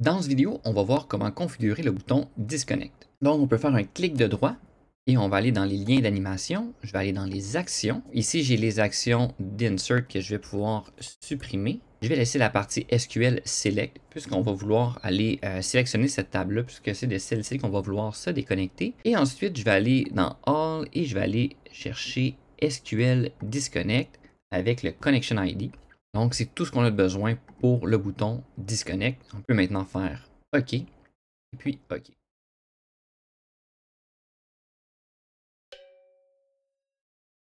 Dans cette vidéo, on va voir comment configurer le bouton Disconnect. Donc, on peut faire un clic de droit et on va aller dans les liens d'animation. Je vais aller dans les actions. Ici, j'ai les actions d'insert que je vais pouvoir supprimer. Je vais laisser la partie SQL Select puisqu'on va vouloir aller euh, sélectionner cette table-là puisque c'est de celle-ci qu'on va vouloir se déconnecter. Et ensuite, je vais aller dans All et je vais aller chercher SQL Disconnect avec le Connection ID. Donc, c'est tout ce qu'on a besoin pour le bouton Disconnect. On peut maintenant faire OK et puis OK.